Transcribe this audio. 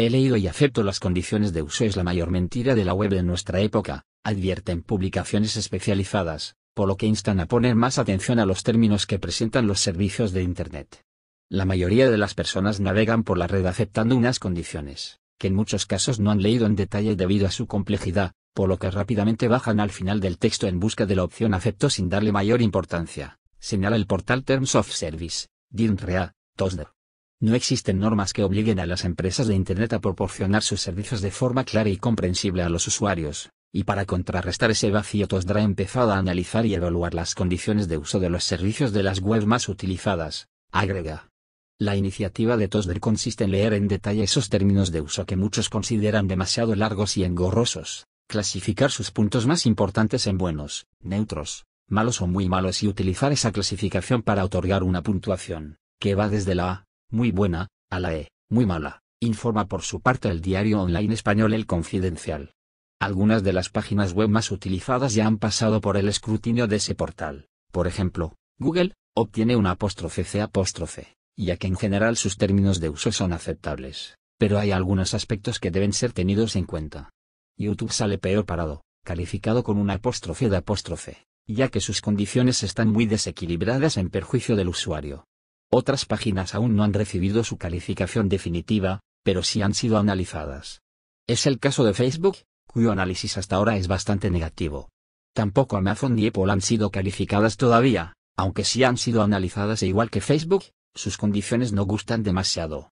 He leído y acepto las condiciones de uso es la mayor mentira de la web de nuestra época, advierten publicaciones especializadas, por lo que instan a poner más atención a los términos que presentan los servicios de Internet. La mayoría de las personas navegan por la red aceptando unas condiciones, que en muchos casos no han leído en detalle debido a su complejidad, por lo que rápidamente bajan al final del texto en busca de la opción acepto sin darle mayor importancia, señala el portal Terms of Service, DINREA, Tosder. No existen normas que obliguen a las empresas de Internet a proporcionar sus servicios de forma clara y comprensible a los usuarios, y para contrarrestar ese vacío Tosdra ha empezado a analizar y evaluar las condiciones de uso de los servicios de las webs más utilizadas, agrega. La iniciativa de TOSDR consiste en leer en detalle esos términos de uso que muchos consideran demasiado largos y engorrosos, clasificar sus puntos más importantes en buenos, neutros, malos o muy malos y utilizar esa clasificación para otorgar una puntuación, que va desde la A muy buena, a la E, muy mala, informa por su parte el diario online español El Confidencial. Algunas de las páginas web más utilizadas ya han pasado por el escrutinio de ese portal. Por ejemplo, Google, obtiene una apóstrofe C apóstrofe, ya que en general sus términos de uso son aceptables, pero hay algunos aspectos que deben ser tenidos en cuenta. YouTube sale peor parado, calificado con una apóstrofe de apóstrofe, ya que sus condiciones están muy desequilibradas en perjuicio del usuario. Otras páginas aún no han recibido su calificación definitiva, pero sí han sido analizadas. Es el caso de Facebook, cuyo análisis hasta ahora es bastante negativo. Tampoco Amazon ni Apple han sido calificadas todavía, aunque sí han sido analizadas e igual que Facebook, sus condiciones no gustan demasiado.